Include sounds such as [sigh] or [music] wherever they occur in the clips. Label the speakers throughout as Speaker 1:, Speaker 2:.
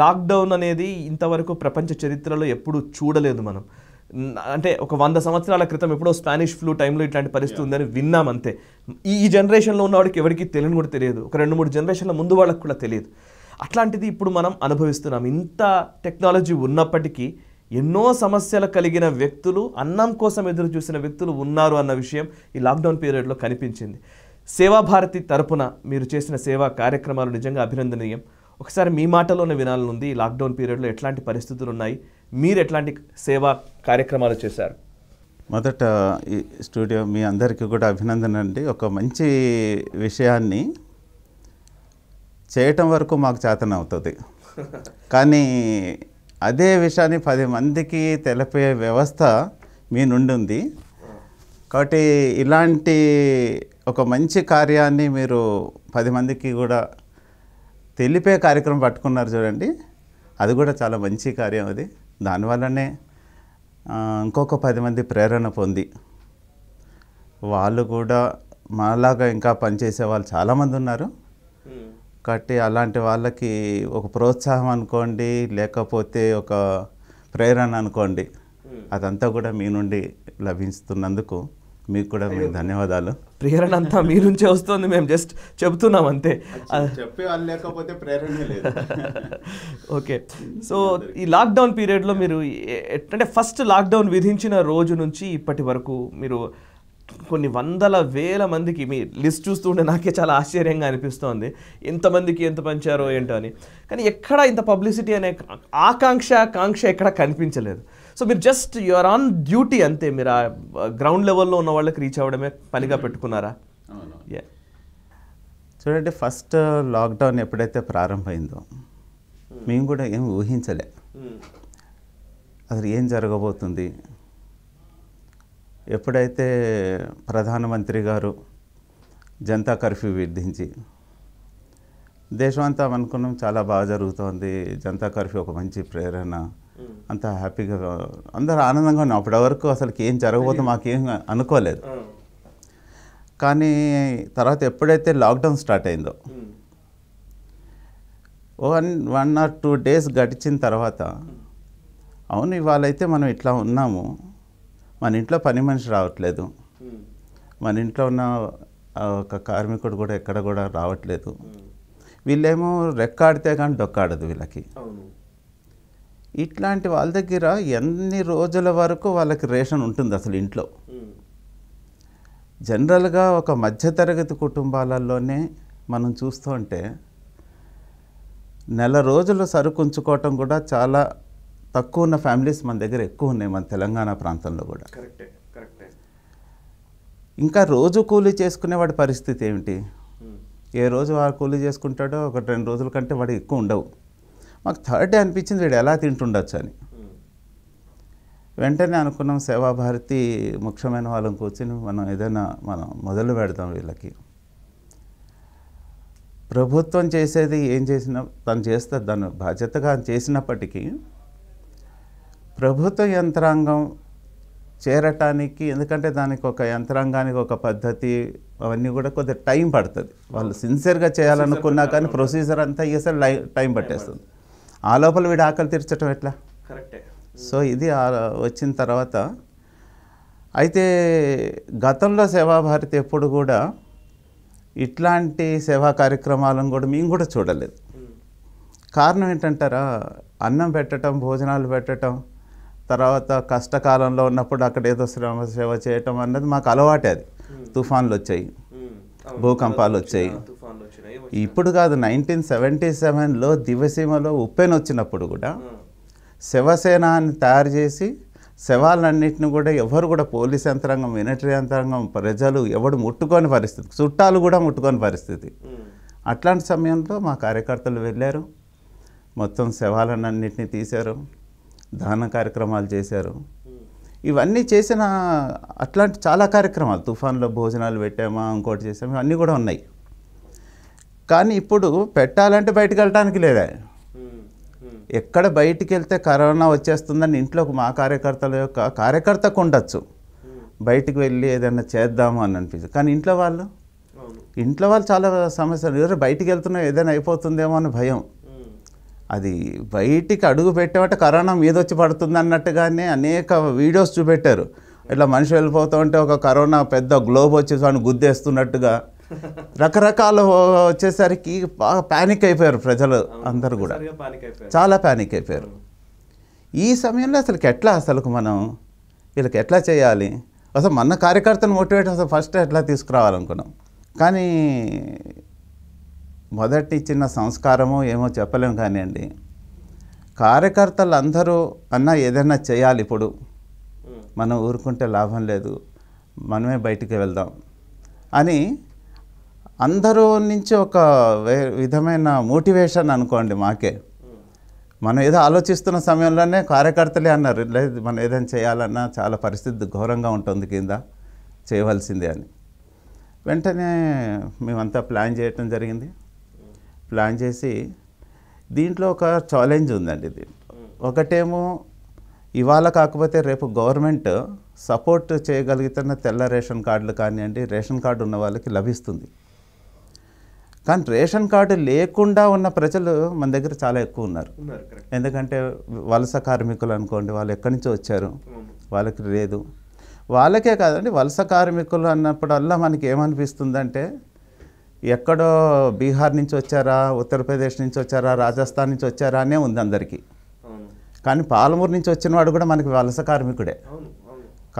Speaker 1: Lockdown అనేది ఇంతవరకు ప్రపంచ చరిత్రలో ఎప్పుడు చూడలేదు మనం అంటే ఒక వంద సంవత్సరాల క్రితం ఎప్పుడో స్పానిష్ ఫ్లూ టైంలో ఇట్లాంటి పరిస్థితి ఉందని విన్నాం అంతే ఈ జనరేషన్లో ఉన్నవాడికి ఎవరికి తెలియని కూడా తెలియదు ఒక రెండు మూడు జనరేషన్ల ముందు వాళ్ళకి కూడా తెలియదు అట్లాంటిది ఇప్పుడు మనం అనుభవిస్తున్నాం ఇంత టెక్నాలజీ ఉన్నప్పటికీ ఎన్నో సమస్యలు కలిగిన వ్యక్తులు అన్నం కోసం ఎదురు చూసిన వ్యక్తులు ఉన్నారు అన్న విషయం ఈ లాక్డౌన్ పీరియడ్లో కనిపించింది సేవాభారతి తరపున మీరు చేసిన సేవా కార్యక్రమాలు నిజంగా అభినందనీయం ఒకసారి మీ మాటలోనే వినాలనుంది లాక్డౌన్ పీరియడ్లో ఎట్లాంటి పరిస్థితులు ఉన్నాయి మీరు ఎట్లాంటి సేవా కార్యక్రమాలు చేశారు
Speaker 2: మొదట ఈ స్టూడియో మీ అందరికీ కూడా అభినందన అండి ఒక మంచి విషయాన్ని చేయటం వరకు మాకు చేతన అవుతుంది కానీ అదే విషయాన్ని పది మందికి తెలిపే వ్యవస్థ మీ నుండి ఉంది కాబట్టి ఇలాంటి ఒక మంచి కార్యాన్ని మీరు పది మందికి కూడా తెలిపే కార్యక్రమం పట్టుకున్నారు చూడండి అది కూడా చాలా మంచి కార్యం అది దానివల్లనే ఇంకొక పది మంది ప్రేరణ పొంది వాళ్ళు కూడా మాలాగా ఇంకా పనిచేసే వాళ్ళు చాలామంది ఉన్నారు కాబట్టి అలాంటి వాళ్ళకి ఒక ప్రోత్సాహం అనుకోండి లేకపోతే ఒక ప్రేరణ అనుకోండి అదంతా కూడా మీ నుండి లభిస్తున్నందుకు మీకు కూడా మీ ధన్యవాదాలు ప్రేరణ అంతా మీ నుంచే వస్తుంది మేము జస్ట్ చెప్తున్నాం అంతే లేకపోతే ప్రేరణ
Speaker 1: [laughs] ఓకే సో ఈ లాక్డౌన్ పీరియడ్లో మీరు అంటే ఫస్ట్ లాక్డౌన్ విధించిన రోజు నుంచి ఇప్పటి వరకు మీరు కొన్ని వందల వేల మందికి మీ లిస్ట్ చూస్తుంటే నాకే చాలా ఆశ్చర్యంగా అనిపిస్తోంది ఎంతమందికి ఎంత పంచారో ఏంటో అని కానీ ఎక్కడ ఇంత పబ్లిసిటీ అనే ఆకాంక్ష కాంక్ష ఎక్కడ కనిపించలేదు సో మీరు just you are on duty అంతే మీరు ఆ గ్రౌండ్ లెవెల్లో ఉన్న వాళ్ళకి రీచ్ అవ్వడమే పనిగా hmm. పెట్టుకున్నారా
Speaker 2: చూడండి ఫస్ట్ లాక్డౌన్ uh, ఎప్పుడైతే ప్రారంభమైందో hmm. మేము కూడా ఏం ఊహించలే hmm. అసలు ఏం జరగబోతుంది ఎప్పుడైతే ప్రధానమంత్రి గారు జనతా కర్ఫ్యూ విధించి దేశం అంతా అనుకున్నాం చాలా బాగా జరుగుతోంది జనతా కర్ఫ్యూ ఒక మంచి ప్రేరణ అంత హ్యాపీగా అందరూ ఆనందంగా ఉన్నాం అప్పటి వరకు అసలు ఏం మాకు మాకేం అనుకోలేదు కానీ తర్వాత ఎప్పుడైతే లాక్డౌన్ స్టార్ట్ అయిందో one one or two days గడిచిన తర్వాత అవును ఇవాళైతే మనం ఇట్లా ఉన్నాము మన ఇంట్లో పని మనిషి రావట్లేదు మన ఇంట్లో ఉన్న ఒక కార్మికుడు కూడా ఎక్కడ కూడా రావట్లేదు వీళ్ళేమో రెక్కాడితే కానీ డొక్కాడదు వీళ్ళకి ఇట్లాంటి వాళ్ళ దగ్గర ఎన్ని రోజుల వరకు వాళ్ళకి రేషన్ ఉంటుంది అసలు ఇంట్లో జనరల్గా ఒక మధ్యతరగతి కుటుంబాలలోనే మనం చూస్తుంటే నెల రోజులు సరుకుంచుకోవటం కూడా చాలా తక్కువ ఉన్న ఫ్యామిలీస్ మన దగ్గర ఎక్కువ ఉన్నాయి మన తెలంగాణ ప్రాంతంలో కూడా ఇంకా రోజు కూలీ చేసుకునేవాడి పరిస్థితి ఏమిటి ఏ రోజు వాడు కూలీ చేసుకుంటాడో ఒక రెండు రోజుల కంటే వాడు ఎక్కువ ఉండవు మాకు థర్డ్ డే అనిపించింది వీడు ఎలా తింటుండొచ్చు అని వెంటనే అనుకున్నాం సేవాభారతి ముఖ్యమైన వాళ్ళని కూర్చొని మనం ఏదైనా మనం మొదలు పెడతాం వీళ్ళకి ప్రభుత్వం చేసేది ఏం చేసిన తను చేస్తే తను బాధ్యతగా చేసినప్పటికీ ప్రభుత్వ యంత్రాంగం చేరటానికి ఎందుకంటే దానికి ఒక యంత్రాంగానికి ఒక పద్ధతి అవన్నీ కూడా కొద్దిగా టైం పడుతుంది వాళ్ళు సిన్సియర్గా చేయాలనుకున్నా కానీ ప్రొసీజర్ అంతా అయ్యేసరి టైం పట్టేస్తుంది ఆ లోపల వీడు ఆకలి తీర్చడం ఎట్లా కరెక్టే సో ఇది వచ్చిన తర్వాత అయితే గతంలో సేవాభారతి ఎప్పుడు కూడా ఇట్లాంటి సేవా కార్యక్రమాలను కూడా మేము కూడా చూడలేదు కారణం ఏంటంటారా అన్నం పెట్టడం భోజనాలు పెట్టడం తర్వాత కష్టకాలంలో ఉన్నప్పుడు అక్కడ ఏదో శ్రమ సేవ చేయటం అన్నది మాకు అలవాటే అది తుఫాన్లు వచ్చాయి భూకంపాలు వచ్చాయి ఇప్పుడు కాదు నైన్టీన్ సెవెంటీ సెవెన్లో దివ్యసీమలో ఉప్పెన్ వచ్చినప్పుడు కూడా శివసేన అని తయారు చేసి శవాలన్నింటిని కూడా ఎవరు కూడా పోలీస్ యంత్రాంగం మిలిటరీ యంత్రాంగం ప్రజలు ఎవడు ముట్టుకోని పరిస్థితి చుట్టాలు కూడా ముట్టుకోని పరిస్థితి అట్లాంటి సమయంలో మా కార్యకర్తలు వెళ్ళారు మొత్తం శవాలన్నింటినీ తీశారు దహన కార్యక్రమాలు చేశారు ఇవన్నీ చేసిన అట్లాంటి చాలా కార్యక్రమాలు తుఫాన్లో భోజనాలు పెట్టామా ఇంకోటి చేసాము ఇవన్నీ కూడా ఉన్నాయి కానీ ఇప్పుడు పెట్టాలంటే బయటకు వెళ్ళటానికి లేదా ఎక్కడ బయటికి వెళ్తే కరోనా వచ్చేస్తుందని ఇంట్లో మా కార్యకర్తల యొక్క కార్యకర్తకు ఉండొచ్చు బయటికి వెళ్ళి ఏదైనా చేద్దాము అని అనిపిస్తుంది కానీ ఇంట్లో వాళ్ళు ఇంట్లో వాళ్ళు చాలా సమస్యలు ఎవరు బయటికి వెళ్తున్నా ఏదైనా అయిపోతుందేమో అని భయం అది బయటికి అడుగు పెట్టామంటే కరోనా మీద వచ్చి పడుతుంది అన్నట్టుగానే అనేక వీడియోస్ చూపెట్టారు ఇట్లా మనిషి వెళ్ళిపోతూ ఉంటే ఒక కరోనా పెద్ద గ్లోబ్ వచ్చేసి వాడిని గుద్దేస్తున్నట్టుగా రకరకాల వచ్చేసరికి బాగా ప్యానిక్ అయిపోయారు ప్రజలు అందరు కూడా చాలా ప్యానిక్ అయిపోయారు ఈ సమయంలో అసలు ఎట్లా అసలు మనం వీళ్ళకి ఎట్లా చేయాలి అసలు మన కార్యకర్తను మోటివేట్ అసలు ఫస్ట్ ఎట్లా తీసుకురావాలనుకున్నాం కానీ మొదటి చిన్న సంస్కారమో ఏమో చెప్పలేము కానివ్వండి కార్యకర్తలు అందరూ అన్న ఏదైనా చేయాలి ఇప్పుడు మనం ఊరుకుంటే లాభం లేదు మనమే బయటికి వెళ్దాం అని అందరూ నుంచి ఒక విధమైన మోటివేషన్ అనుకోండి మాకే మనం ఏదో ఆలోచిస్తున్న సమయంలోనే కార్యకర్తలే అన్నారు లేదు మనం ఏదైనా చేయాలన్నా చాలా పరిస్థితి ఘోరంగా ఉంటుంది కింద చేయవలసిందే అని వెంటనే మేమంతా ప్లాన్ చేయటం జరిగింది ప్లాన్ చేసి దీంట్లో ఒక ఛాలెంజ్ ఉందండి దీంట్లో ఒకటేమో ఇవాళ కాకపోతే రేపు గవర్నమెంట్ సపోర్ట్ చేయగలుగుతున్న తెల్ల రేషన్ కార్డులు కానివ్వండి రేషన్ కార్డు ఉన్న వాళ్ళకి లభిస్తుంది కానీ రేషన్ కార్డు లేకుండా ఉన్న ప్రజలు మన దగ్గర చాలా ఎక్కువ ఉన్నారు ఎందుకంటే వలస కార్మికులు అనుకోండి వాళ్ళు ఎక్కడి నుంచో వచ్చారు వాళ్ళకి లేదు వాళ్ళకే కాదండి వలస కార్మికులు అన్నప్పుడల్లా మనకి ఏమనిపిస్తుందంటే ఎక్కడో బీహార్ నుంచి వచ్చారా ఉత్తరప్రదేశ్ నుంచి వచ్చారా రాజస్థాన్ నుంచి వచ్చారా అనే ఉంది అందరికీ కానీ పాలమూరు నుంచి వచ్చిన వాడు కూడా మనకి వలస కార్మికుడే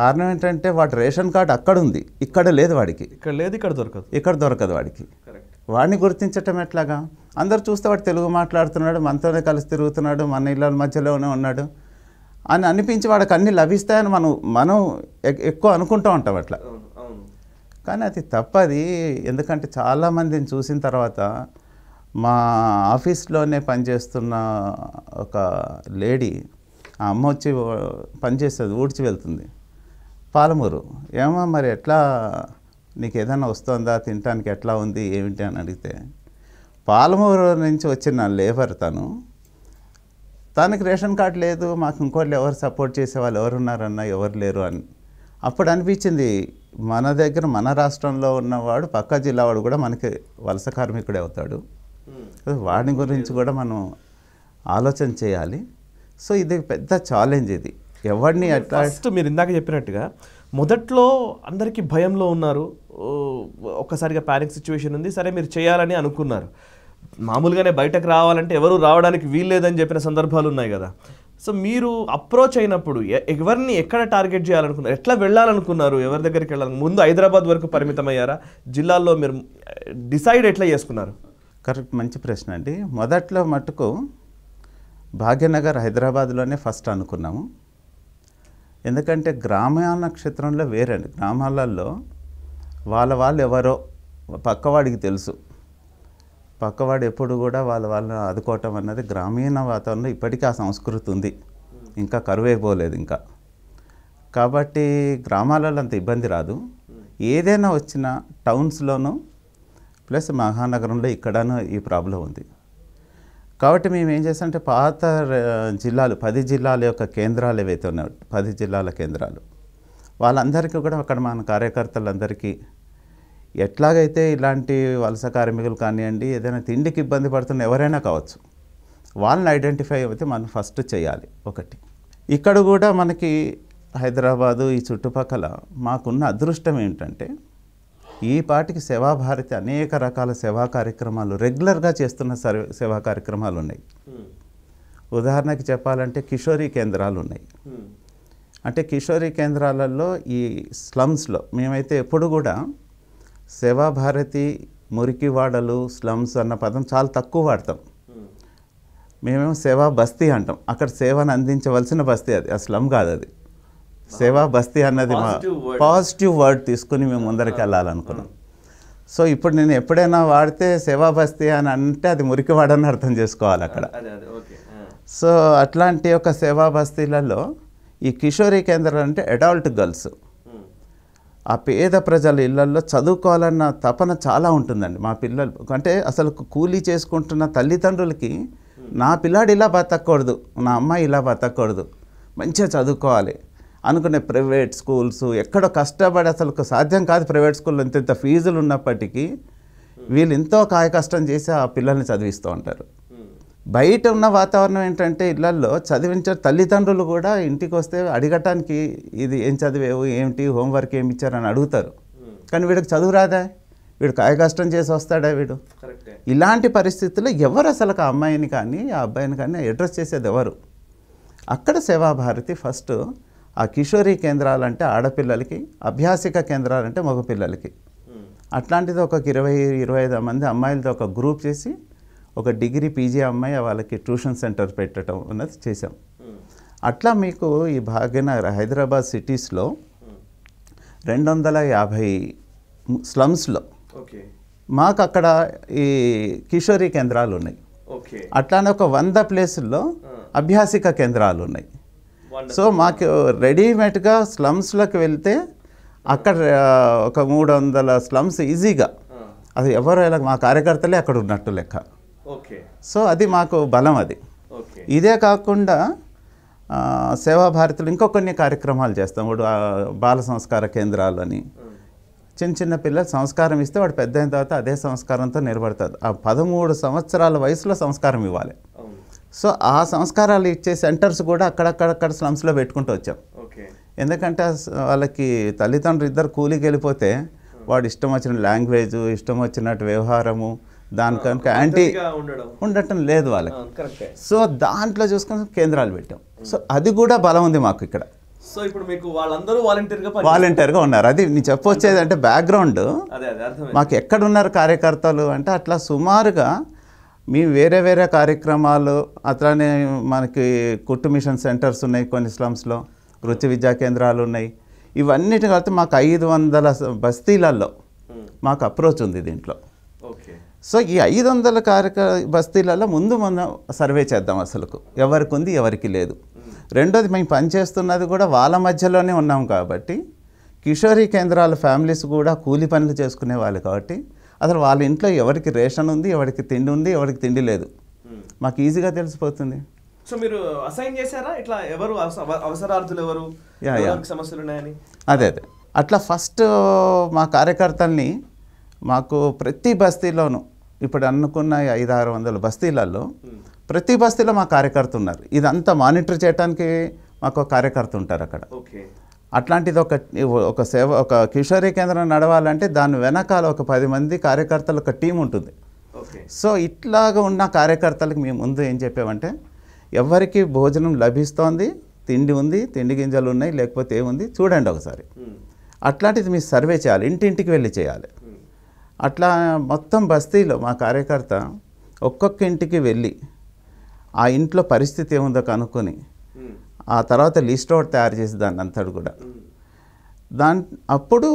Speaker 2: కారణం ఏంటంటే వాడు రేషన్ కార్డు అక్కడ ఉంది ఇక్కడ లేదు వాడికి ఇక్కడ లేదు ఇక్కడ దొరకదు ఇక్కడ దొరకదు వాడికి వాడిని గుర్తించటం ఎట్లాగా అందరు చూస్తే వాడు తెలుగు మాట్లాడుతున్నాడు మనతోనే కలిసి తిరుగుతున్నాడు మన ఇళ్ళ మధ్యలోనే ఉన్నాడు అని అనిపించి వాడికి అన్నీ లభిస్తాయని మనం మనం ఎక్కువ అనుకుంటూ ఉంటాం అట్లా కానీ అది తప్పది ఎందుకంటే చాలామందిని చూసిన తర్వాత మా ఆఫీస్లోనే పనిచేస్తున్న ఒక లేడీ ఆ అమ్మ వచ్చి పనిచేస్తుంది ఊడ్చి వెళ్తుంది పాలమూరు ఏమో మరి ఎట్లా నీకు ఏదైనా వస్తుందా తినడానికి ఎట్లా ఉంది ఏమిటి అని అడిగితే పాలమూరు నుంచి వచ్చిన లేబర్ తను తనకి రేషన్ కార్డు లేదు మాకు ఇంకోళ్ళు ఎవరు సపోర్ట్ చేసే వాళ్ళు ఎవరు ఉన్నారన్నా ఎవరు లేరు అని అప్పుడు అనిపించింది మన దగ్గర మన రాష్ట్రంలో ఉన్నవాడు పక్క జిల్లా వాడు కూడా మనకి వలస కార్మికుడే అవుతాడు వాడిని గురించి కూడా మనం ఆలోచన చేయాలి సో ఇది పెద్ద ఛాలెంజ్ ఇది ఎవరిని ఫస్ట్ మీరు ఇందాక చెప్పినట్టుగా మొదట్లో అందరికీ భయంలో ఉన్నారు
Speaker 1: ఒక్కసారిగా ప్యానిక్ సిచ్యువేషన్ ఉంది సరే మీరు చేయాలని అనుకున్నారు మామూలుగానే బయటకు రావాలంటే ఎవరు రావడానికి వీల్లేదని చెప్పిన సందర్భాలు ఉన్నాయి కదా సో మీరు అప్రోచ్ అయినప్పుడు ఎవరిని ఎక్కడ టార్గెట్ చేయాలనుకున్నారు ఎట్లా వెళ్ళాలనుకున్నారు ఎవరి దగ్గరికి వెళ్ళాలి ముందు హైదరాబాద్ వరకు పరిమితమయ్యారా
Speaker 2: జిల్లాల్లో మీరు డిసైడ్ ఎట్లా చేసుకున్నారు కరెక్ట్ మంచి ప్రశ్న అండి మొదట్లో మటుకు భాగ్యనగర్ హైదరాబాద్లోనే ఫస్ట్ అనుకున్నాము ఎందుకంటే గ్రామ నక్షత్రంలో వేరండి గ్రామాలలో వాళ్ళ వాళ్ళు ఎవరో పక్కవాడికి తెలుసు పక్కవాడు ఎప్పుడు కూడా వాళ్ళ వాళ్ళని ఆదుకోవటం అన్నది గ్రామీణ వాతావరణంలో ఇప్పటికీ ఆ సంస్కృతి ఉంది ఇంకా కరువైపోలేదు ఇంకా కాబట్టి గ్రామాలలో అంత ఇబ్బంది రాదు ఏదైనా వచ్చిన టౌన్స్లోనూ ప్లస్ మహానగరంలో ఇక్కడనూ ఈ ప్రాబ్లం ఉంది కాబట్టి మేము ఏం చేస్తామంటే పాత జిల్లాలు పది జిల్లాల యొక్క కేంద్రాలు ఏవైతే ఉన్నాయో పది జిల్లాల కేంద్రాలు వాళ్ళందరికీ కూడా అక్కడ మన కార్యకర్తలందరికీ ఎట్లాగైతే ఇలాంటి వలస కార్మికులు కానివ్వండి ఏదైనా తిండికి ఇబ్బంది పడుతున్న ఎవరైనా కావచ్చు వాళ్ళని ఐడెంటిఫై అయితే మనం ఫస్ట్ చేయాలి ఒకటి ఇక్కడ కూడా మనకి హైదరాబాదు ఈ చుట్టుపక్కల మాకున్న అదృష్టం ఏంటంటే ఈ పాటికి సేవాభారతి అనేక రకాల సేవా కార్యక్రమాలు రెగ్యులర్గా చేస్తున్న సేవా కార్యక్రమాలు ఉన్నాయి ఉదాహరణకి చెప్పాలంటే కిషోరీ కేంద్రాలు ఉన్నాయి అంటే కిషోరీ కేంద్రాలలో ఈ స్లమ్స్లో మేమైతే ఎప్పుడు కూడా సేవాభారతి మురికివాడలు స్లమ్స్ అన్న పదం చాలా తక్కువ వాడతాం మేమేమో సేవా బస్తీ అంటాం అక్కడ సేవను అందించవలసిన బస్తీ అది ఆ స్లమ్ కాదు అది సేవా బస్తీ అన్నది మా పాజిటివ్ వర్డ్ తీసుకుని మేము ముందరికి వెళ్ళాలనుకున్నాం సో ఇప్పుడు నేను ఎప్పుడైనా వాడితే సేవా బస్తీ అని అంటే అది మురికి వాడని అర్థం చేసుకోవాలి అక్కడ సో అట్లాంటి ఒక సేవా బస్తీలలో ఈ కిషోరీ కేంద్రాలు అంటే అడాల్ట్ గర్ల్స్ ఆ పేద ప్రజల ఇళ్లలో చదువుకోవాలన్న తపన చాలా ఉంటుందండి మా పిల్లలు అంటే అసలు కూలీ చేసుకుంటున్న తల్లిదండ్రులకి నా పిల్లాడు ఇలా బతకూడదు నా అమ్మాయి ఇలా బతకూడదు మంచిగా చదువుకోవాలి అనుకునే ప్రైవేట్ స్కూల్స్ ఎక్కడో కష్టపడి అసలు సాధ్యం కాదు ప్రైవేట్ స్కూల్లో ఇంత ఇంత ఫీజులు ఉన్నప్పటికీ వీళ్ళు ఎంతో కాయ కష్టం చేసి ఆ పిల్లల్ని చదివిస్తూ ఉంటారు బయట ఉన్న వాతావరణం ఏంటంటే ఇళ్లల్లో చదివించే తల్లిదండ్రులు కూడా ఇంటికి వస్తే అడగటానికి ఇది ఏం చదివేవు ఏమిటి హోంవర్క్ ఏమి ఇచ్చారని అడుగుతారు కానీ వీడికి చదువు రాదా వీడు కాయ కష్టం చేసి వస్తాడా వీడు ఇలాంటి పరిస్థితుల్లో ఎవరు అసలు ఆ అమ్మాయిని కానీ ఆ అబ్బాయిని కానీ అడ్రస్ చేసేది ఎవరు అక్కడ సేవాభారతి ఫస్ట్ ఆ కిషోరీ కేంద్రాలంటే ఆడపిల్లలకి అభ్యాసిక కేంద్రాలు అంటే మగపిల్లలకి అట్లాంటిది ఒక ఇరవై ఇరవై ఐదు మంది అమ్మాయిలతో ఒక గ్రూప్ చేసి ఒక డిగ్రీ పీజీ అమ్మాయి వాళ్ళకి ట్యూషన్ సెంటర్ పెట్టడం అన్నది చేశాం అట్లా మీకు ఈ భాగ్యనగర్ హైదరాబాద్ సిటీస్లో రెండు వందల యాభై స్లమ్స్లో మాకు అక్కడ ఈ కిషోరీ కేంద్రాలు ఉన్నాయి అట్లానే ఒక వంద ప్లేసుల్లో అభ్యాసిక కేంద్రాలు ఉన్నాయి సో మాకు రెడీమేడ్గా స్లమ్స్లోకి వెళ్తే అక్కడ ఒక మూడు వందల స్లమ్స్ ఈజీగా అది ఎవరు ఎలా మా కార్యకర్తలే అక్కడ ఉన్నట్టు లెక్క ఓకే సో అది మాకు బలం అది ఇదే కాకుండా సేవాభారతిలో ఇంకొన్ని కార్యక్రమాలు చేస్తాం వాడు బాల సంస్కార కేంద్రాలు అని చిన్న చిన్న పిల్లలు సంస్కారం ఇస్తే వాడు పెద్ద అయిన తర్వాత అదే సంస్కారంతో నిలబడతాడు ఆ పదమూడు సంవత్సరాల వయసులో సంస్కారం ఇవ్వాలి సో ఆ సంస్కారాలు ఇచ్చే సెంటర్స్ కూడా అక్కడక్కడక్కడ స్లమ్స్లో పెట్టుకుంటూ వచ్చాం ఎందుకంటే వాళ్ళకి తల్లిదండ్రులు ఇద్దరు కూలికి వెళ్ళిపోతే వాడు ఇష్టం వచ్చిన లాంగ్వేజ్ ఇష్టం వచ్చినట్టు వ్యవహారము కనుక యాంటీ ఉండటం లేదు
Speaker 1: వాళ్ళకి
Speaker 2: సో దాంట్లో చూసుకొని కేంద్రాలు పెట్టాం సో అది కూడా బలం ఉంది మాకు ఇక్కడ
Speaker 1: సో ఇప్పుడు మీకు వాళ్ళందరూ వాలంటీర్గా వాలంటీర్గా
Speaker 2: ఉన్నారు అది నేను చెప్పొచ్చేది అంటే బ్యాక్గ్రౌండ్ మాకు ఎక్కడ ఉన్నారు కార్యకర్తలు అంటే అట్లా సుమారుగా మేము వేరే వేరే కార్యక్రమాలు అట్లానే మనకి కుట్టు మిషన్ సెంటర్స్ ఉన్నాయి కొన్ని స్లమ్స్లో వృత్తి విద్యా కేంద్రాలు ఉన్నాయి ఇవన్నిటి కలిపి మాకు ఐదు వందల బస్తీలలో మాకు అప్రోచ్ ఉంది దీంట్లో సో ఈ ఐదు వందల కార్యక బస్తీలలో ముందు మనం సర్వే చేద్దాం అసలుకు ఎవరికి ఉంది ఎవరికి లేదు రెండోది మేము పనిచేస్తున్నది కూడా వాళ్ళ మధ్యలోనే ఉన్నాం కాబట్టి కిషోరీ కేంద్రాల ఫ్యామిలీస్ కూడా కూలి పనులు చేసుకునే వాళ్ళు కాబట్టి అసలు వాళ్ళ ఇంట్లో ఎవరికి రేషన్ ఉంది ఎవరికి తిండి ఉంది ఎవరికి తిండి లేదు మాకు ఈజీగా తెలిసిపోతుంది
Speaker 1: సో మీరు అసైన్ చేశారా ఇట్లా ఎవరు అవసరార్థులు ఎవరు సమస్యలు ఉన్నాయని
Speaker 2: అదే అదే అట్లా ఫస్ట్ మా కార్యకర్తల్ని మాకు ప్రతి బస్తీలోనూ ఇప్పుడు అనుకున్న ఐదు ఆరు వందల బస్తీలలో ప్రతి బస్తీలో మా కార్యకర్త ఉన్నారు ఇదంతా మానిటర్ చేయడానికి మాకు కార్యకర్త ఉంటారు అక్కడ అట్లాంటిది ఒక ఒక సేవ ఒక కిషోరీ కేంద్రం నడవాలంటే దాని వెనకాల ఒక పది మంది కార్యకర్తలు ఒక టీం ఉంటుంది సో ఇట్లాగా ఉన్న కార్యకర్తలకు మేము ముందు ఏం చెప్పామంటే ఎవరికి భోజనం లభిస్తోంది తిండి ఉంది తిండి గింజలు ఉన్నాయి లేకపోతే ఏముంది చూడండి ఒకసారి అట్లాంటిది మీరు సర్వే చేయాలి ఇంటింటికి వెళ్ళి చేయాలి అట్లా మొత్తం బస్తీలో మా కార్యకర్త ఒక్కొక్క ఇంటికి వెళ్ళి ఆ ఇంట్లో పరిస్థితి ఏముందో కనుక్కొని ఆ తర్వాత లిస్ట్ ఒకటి తయారు చేసి దాన్ని అంతటి కూడా దాన్ అప్పుడు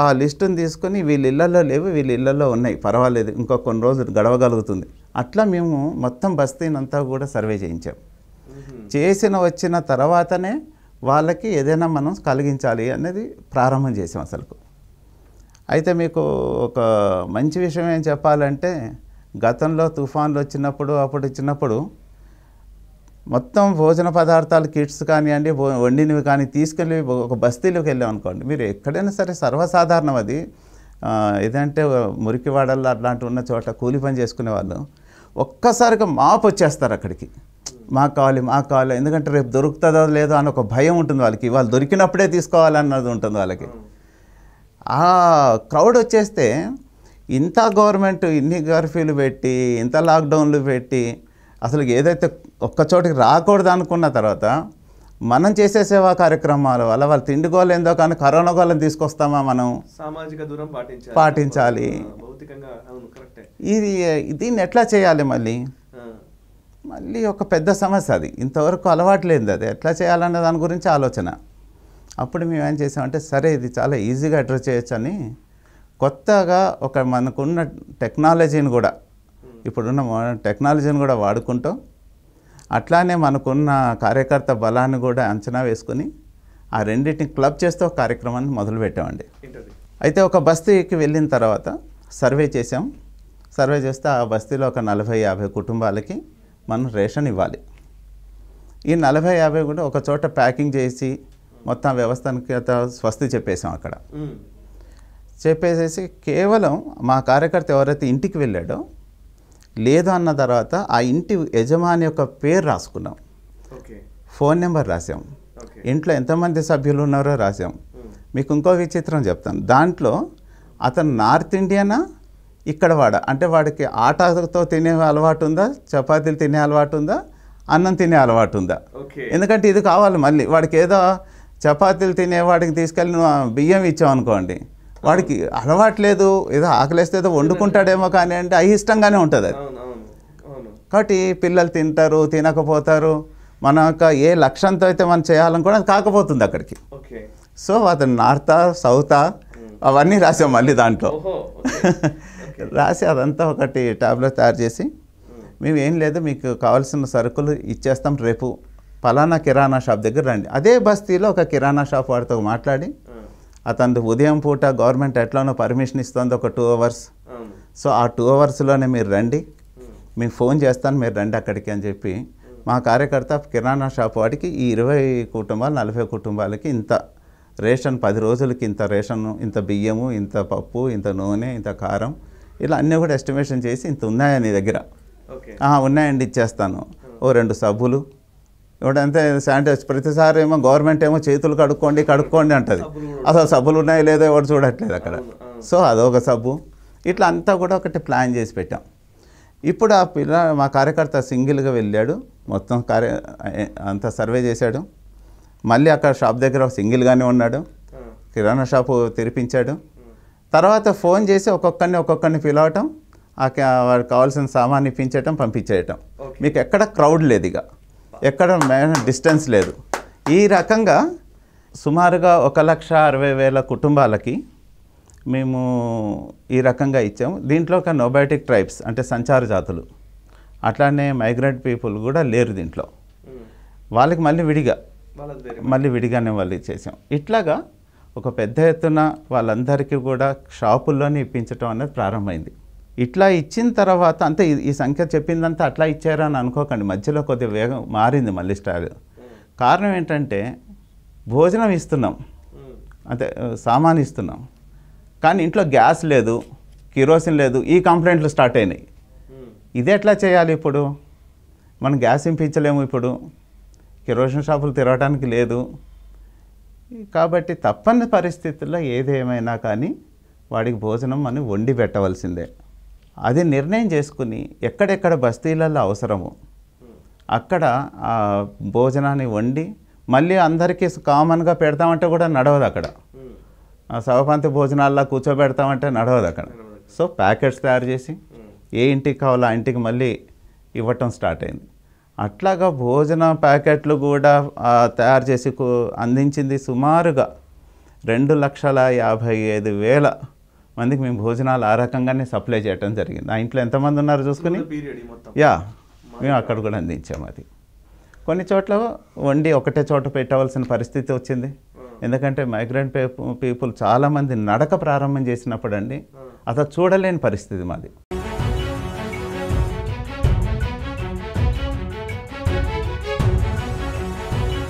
Speaker 2: ఆ లిస్టుని తీసుకొని వీళ్ళ ఇళ్లలో లేవు వీళ్ళ ఇళ్ళల్లో ఉన్నాయి పర్వాలేదు ఇంకో కొన్ని రోజులు గడవగలుగుతుంది అట్లా మేము మొత్తం బస్తీనంతా కూడా సర్వే చేయించాం చేసిన వచ్చిన తర్వాతనే వాళ్ళకి ఏదైనా మనం కలిగించాలి అనేది ప్రారంభం చేసాం అసలు అయితే మీకు ఒక మంచి విషయం ఏం చెప్పాలంటే గతంలో తుఫాన్లు వచ్చినప్పుడు అప్పుడు వచ్చినప్పుడు మొత్తం భోజన పదార్థాలు కిట్స్ కానివ్వండి వండినవి కానీ తీసుకెళ్ళి ఒక బస్తీలోకి వెళ్ళాం అనుకోండి మీరు ఎక్కడైనా సరే సర్వసాధారణం అది ఏదంటే మురికివాడల్లో అట్లాంటి ఉన్న చోట కూలి పని చేసుకునే వాళ్ళు ఒక్కసారిగా మాపు వచ్చేస్తారు అక్కడికి మాకు కావాలి మాకు కావాలి ఎందుకంటే రేపు దొరుకుతుందో లేదో అని ఒక భయం ఉంటుంది వాళ్ళకి వాళ్ళు దొరికినప్పుడే తీసుకోవాలన్నది ఉంటుంది వాళ్ళకి ఆ క్రౌడ్ వచ్చేస్తే ఇంత గవర్నమెంట్ ఇన్ని కర్ఫ్యూలు పెట్టి ఇంత లాక్డౌన్లు పెట్టి అసలు ఏదైతే ఒక్క చోటికి రాకూడదు అనుకున్న తర్వాత మనం చేసే సేవా కార్యక్రమాలు అలా వాళ్ళు గోలు ఏందో కానీ కరోనా గోళం తీసుకొస్తామా మనం
Speaker 1: సామాజిక దూరం పాటించాలి పాటించాలి
Speaker 2: ఇది దీన్ని ఎట్లా చేయాలి మళ్ళీ మళ్ళీ ఒక పెద్ద సమస్య అది ఇంతవరకు అలవాటు లేదు అది ఎట్లా చేయాలనే దాని గురించి ఆలోచన అప్పుడు మేము ఏం చేసామంటే సరే ఇది చాలా ఈజీగా అడ్రస్ చేయొచ్చని కొత్తగా ఒక మనకున్న టెక్నాలజీని కూడా ఇప్పుడున్న టెక్నాలజీని కూడా వాడుకుంటాం అట్లానే మనకున్న కార్యకర్త బలాన్ని కూడా అంచనా వేసుకుని ఆ రెండింటిని క్లబ్ చేస్తే ఒక కార్యక్రమాన్ని మొదలుపెట్టామండి అయితే ఒక బస్తీకి వెళ్ళిన తర్వాత సర్వే చేసాం సర్వే చేస్తే ఆ బస్తీలో ఒక నలభై యాభై కుటుంబాలకి మనం రేషన్ ఇవ్వాలి ఈ నలభై యాభై కూడా ఒక చోట ప్యాకింగ్ చేసి మొత్తం వ్యవస్థానికత స్వస్తి చెప్పేసాం అక్కడ చెప్పేసేసి కేవలం మా కార్యకర్త ఎవరైతే ఇంటికి వెళ్ళాడో లేదు అన్న తర్వాత ఆ ఇంటి యజమాని యొక్క పేరు రాసుకున్నాం ఫోన్ నెంబర్ రాసాం ఇంట్లో ఎంతమంది సభ్యులు ఉన్నారో రాసాం hmm. మీకు ఇంకో విచిత్రం చెప్తాను దాంట్లో అతను నార్త్ ఇండియానా ఇక్కడ వాడ అంటే వాడికి ఆటతో తినే అలవాటు ఉందా చపాతీలు తినే అలవాటు ఉందా అన్నం తినే అలవాటు ఉందా ఎందుకంటే ఇది కావాలి మళ్ళీ వాడికి ఏదో చపాతీలు తినేవాడికి తీసుకెళ్ళి బియ్యం ఇచ్చామనుకోండి వాడికి అలవాటు లేదు ఏదో ఆకలిస్తే ఏదో వండుకుంటాడేమో కానీ అంటే అవి ఇష్టంగానే ఉంటుంది అది కాబట్టి పిల్లలు తింటారు తినకపోతారు మన యొక్క ఏ లక్ష్యంతో అయితే మనం చేయాలనుకోవడం కాకపోతుంది అక్కడికి సో అతను నార్తా సౌతా అవన్నీ రాసాం మళ్ళీ దాంట్లో [laughs] రాసి అదంతా ఒకటి ట్యాబ్లెట్ తయారు చేసి మేము ఏం లేదు మీకు కావాల్సిన సరుకులు ఇచ్చేస్తాం రేపు ఫలానా కిరాణా షాప్ దగ్గర రండి అదే బస్తీలో ఒక కిరాణా షాప్ వాడితో మాట్లాడి అతను ఉదయం పూట గవర్నమెంట్ ఎట్లానో పర్మిషన్ ఇస్తుంది ఒక టూ అవర్స్ సో ఆ టూ అవర్స్లోనే మీరు రండి మీకు ఫోన్ చేస్తాను మీరు రండి అక్కడికి అని చెప్పి మా కార్యకర్త కిరాణా షాప్ వాడికి ఈ ఇరవై కుటుంబాలు నలభై కుటుంబాలకి ఇంత రేషన్ పది రోజులకి ఇంత రేషన్ ఇంత బియ్యము ఇంత పప్పు ఇంత నూనె ఇంత కారం ఇలా అన్నీ కూడా ఎస్టిమేషన్ చేసి ఇంత ఉన్నాయా నీ దగ్గర ఉన్నాయండి ఇచ్చేస్తాను ఓ రెండు సబ్బులు ఎవడంతే శానిటైజ్ ప్రతిసారి ఏమో గవర్నమెంట్ ఏమో చేతులు కడుక్కోండి కడుక్కోండి అంటుంది అసలు సబ్బులు ఉన్నాయి లేదో ఎవరు చూడట్లేదు అక్కడ సో అదొక సబ్బు ఇట్లా అంతా కూడా ఒకటి ప్లాన్ చేసి పెట్టాం ఇప్పుడు ఆ పిల్ల మా కార్యకర్త సింగిల్గా వెళ్ళాడు మొత్తం కార్య అంత సర్వే చేశాడు మళ్ళీ అక్కడ షాప్ దగ్గర సింగిల్గానే ఉన్నాడు కిరాణా షాపు తెరిపించాడు తర్వాత ఫోన్ చేసి ఒక్కొక్కరిని ఒక్కొక్కరిని పిలవటం వాడికి కావాల్సిన సామాన్ ఇప్పించటం పంపించేయటం మీకు ఎక్కడ క్రౌడ్ లేదు ఇక ఎక్కడ డిస్టెన్స్ లేదు ఈ రకంగా సుమారుగా ఒక లక్ష అరవై వేల కుటుంబాలకి మేము ఈ రకంగా ఇచ్చాము దీంట్లో ఒక నోబయాటిక్ ట్రైబ్స్ అంటే సంచార జాతులు అట్లానే మైగ్రెంట్ పీపుల్ కూడా లేరు దీంట్లో వాళ్ళకి మళ్ళీ విడిగా మళ్ళీ విడిగానే వాళ్ళు ఇచ్చేసాం ఇట్లాగా ఒక పెద్ద ఎత్తున వాళ్ళందరికీ కూడా షాపుల్లోనే ఇప్పించడం అనేది ప్రారంభమైంది ఇట్లా ఇచ్చిన తర్వాత అంతే ఈ సంఖ్య చెప్పిందంతా అట్లా ఇచ్చారని అనుకోకండి మధ్యలో కొద్దిగా వేగం మారింది మళ్ళీ స్టార్ కారణం ఏంటంటే భోజనం ఇస్తున్నాం అంటే సామాన్ ఇస్తున్నాం కానీ ఇంట్లో గ్యాస్ లేదు కిరోసిన్ లేదు ఈ కంప్లైంట్లు స్టార్ట్ అయినాయి ఇది ఎట్లా చేయాలి ఇప్పుడు మనం గ్యాస్ ఇంపించలేము ఇప్పుడు కిరోసిన్ షాపులు తిరగడానికి లేదు కాబట్టి తప్పని పరిస్థితుల్లో ఏదేమైనా కానీ వాడికి భోజనం మనం వండి పెట్టవలసిందే అది నిర్ణయం చేసుకుని ఎక్కడెక్కడ బస్తీలలో అవసరమో అక్కడ భోజనాన్ని వండి మళ్ళీ అందరికీ కామన్గా పెడతామంటే కూడా నడవదు అక్కడ సవపంతి భోజనాల్లో కూర్చోబెడతామంటే నడవదు అక్కడ సో ప్యాకెట్స్ తయారు చేసి ఏ ఇంటికి కావాలో ఆ ఇంటికి మళ్ళీ ఇవ్వటం స్టార్ట్ అయింది అట్లాగా భోజన ప్యాకెట్లు కూడా తయారు చేసి అందించింది సుమారుగా రెండు లక్షల యాభై ఐదు వేల మందికి మేము భోజనాలు ఆ రకంగానే సప్లై చేయడం జరిగింది ఆ ఇంట్లో ఎంతమంది ఉన్నారు చూసుకుని యా మేము అక్కడ కూడా అందించాము అది కొన్ని చోట్ల వండి ఒకటే చోట పెట్టవలసిన పరిస్థితి వచ్చింది ఎందుకంటే మైగ్రెంట్ పీపుల్ చాలామంది నడక ప్రారంభం చేసినప్పుడు అండి అసలు చూడలేని పరిస్థితి మాది